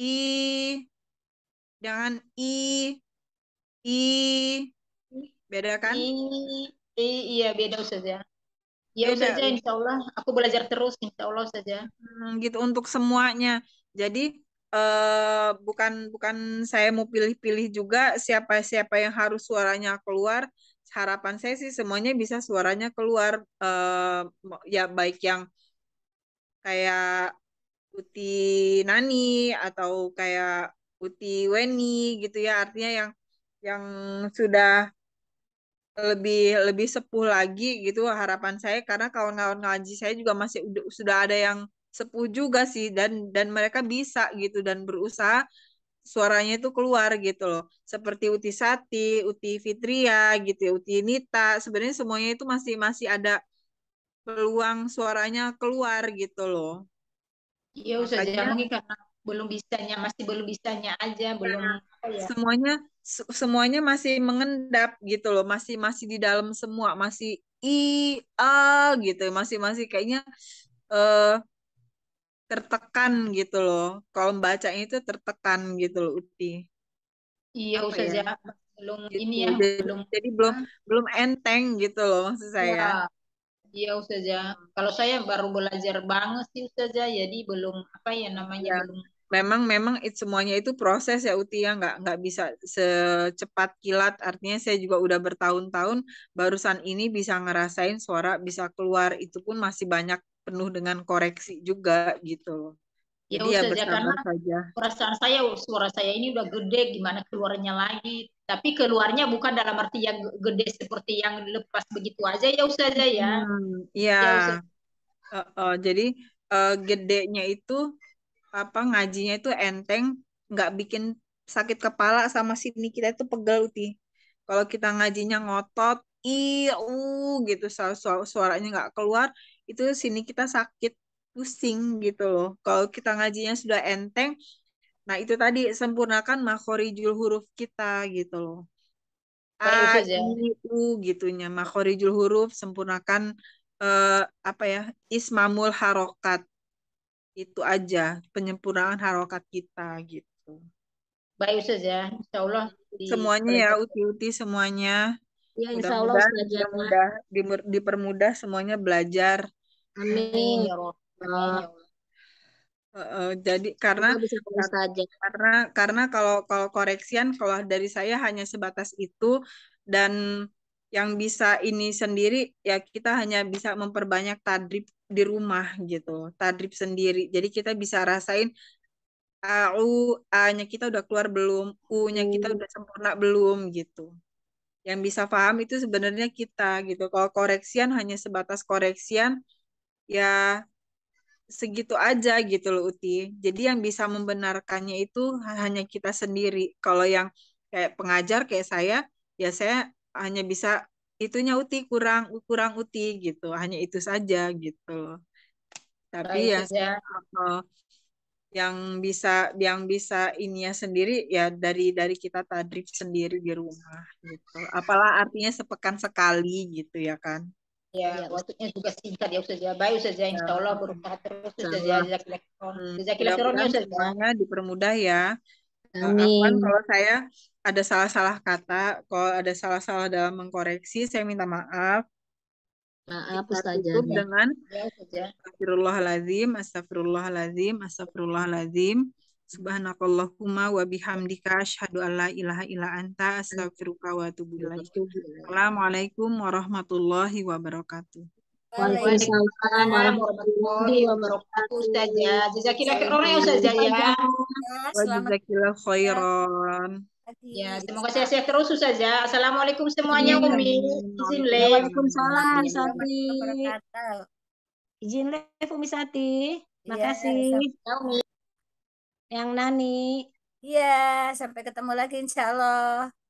i Jangan i i beda kan? I, i iya beda saja ya. saja ya, Ustaz ya, iya. insya Allah aku belajar terus insya Allah saja. Ya. Hmm, gitu untuk semuanya. Jadi eh, bukan bukan saya mau pilih-pilih juga siapa siapa yang harus suaranya keluar. Harapan saya sih semuanya bisa suaranya keluar eh, ya baik yang kayak Putih Nani atau kayak Uti Weni gitu ya artinya yang yang sudah lebih lebih sepuh lagi gitu harapan saya karena kawan-kawan ngaji saya juga masih sudah ada yang sepuh juga sih dan dan mereka bisa gitu dan berusaha suaranya itu keluar gitu loh seperti Uti Sati, Uti Fitria gitu ya, Uti Nita sebenarnya semuanya itu masih masih ada peluang suaranya keluar gitu loh. Iya usah jangan belum bisanya masih belum bisanya aja iya. belum ya. semuanya semuanya masih mengendap gitu loh masih masih di dalam semua masih i a gitu masih masih kayaknya eh uh, tertekan gitu loh kalau membaca itu tertekan gitu loh Uti iya usah ya? belum gitu. ini ya jadi, belum jadi belum belum enteng gitu loh maksud saya ya. Iya aja iya, Kalau saya baru belajar banget sih saja jadi belum apa ya namanya ya. belum memang memang it, semuanya itu proses ya Uti ya nggak nggak bisa secepat kilat artinya saya juga udah bertahun-tahun barusan ini bisa ngerasain suara bisa keluar itu pun masih banyak penuh dengan koreksi juga gitu loh. Ya, Jadi ya bersabar karena saja. Perasaan saya suara saya ini udah gede gimana keluarnya lagi. Tapi keluarnya bukan dalam arti yang gede seperti yang lepas begitu aja ya Ustazah ya. Hmm, iya. ya. ya uh, uh, jadi uh, gedenya itu apa ngajinya itu enteng nggak bikin sakit kepala sama sini kita itu pegel uti kalau kita ngajinya ngotot iya uh gitu soal suaranya nggak keluar itu sini kita sakit pusing gitu loh kalau kita ngajinya sudah enteng nah itu tadi sempurnakan makhorijul huruf kita gitu loh a i u gitunya makhorijul huruf sempurnakan eh, apa ya ismamul harokat itu aja penyempurnaan harokat kita gitu. Baik Ustaz ya, insya Allah. Di... Semuanya ya, uti-uti semuanya. Ya, insya Allah mudah, mudah, di, dipermudah semuanya belajar. Amin ya, ya Allah. Amin, Uh, uh, jadi karena bisa karena karena kalau kalau koreksian kalau dari saya hanya sebatas itu dan yang bisa ini sendiri ya kita hanya bisa memperbanyak tadrib di rumah gitu tadrib sendiri jadi kita bisa rasain uh, u a nya kita udah keluar belum u nya hmm. kita udah sempurna belum gitu yang bisa paham itu sebenarnya kita gitu kalau koreksian hanya sebatas koreksian ya segitu aja gitu loh Uti jadi yang bisa membenarkannya itu hanya kita sendiri kalau yang kayak pengajar kayak saya ya saya hanya bisa itunya uti kurang kurang uti gitu hanya itu saja gitu tapi ya, ya. yang bisa yang bisa ininya sendiri ya dari dari kita tadrif sendiri di rumah gitu apalah artinya sepekan sekali gitu ya kan ya, ya waktunya juga singkat ya usaha ya baik Ustaz ya insya Allah berusaha terus Ustaz ya hmm, jazakillah ya, khairan dipermudah ya eh, Amin. kalau saya ada salah-salah kata, kalau ada salah-salah dalam mengkoreksi, saya minta maaf. Maaf Ustazah. Tutup ya. dengan ya, Astagfirullahaladzim, Astagfirullahaladzim. astagfirullahalazim. Subhanakallahumma wa bihamdika asyhadu an la ilaha illa anta astaghfiruka wa atubu ilaik. Assalamualaikum warahmatullahi wabarakatuh. Waalaikumsalam warahmatullahi wabarakatuh Ustazah. jazakillahu khairan ya Ustazah ya. Wa jazakillah khairan. Ya, semoga sehat-sehat terus saja. Assalamualaikum semuanya, ya, Umi. Izin le. Waalaikumsalam, Sati. Izin le, Umi Sati. Iya, Makasih. Ya, Umi. Yang Nani. Iya, sampai ketemu lagi insya Allah.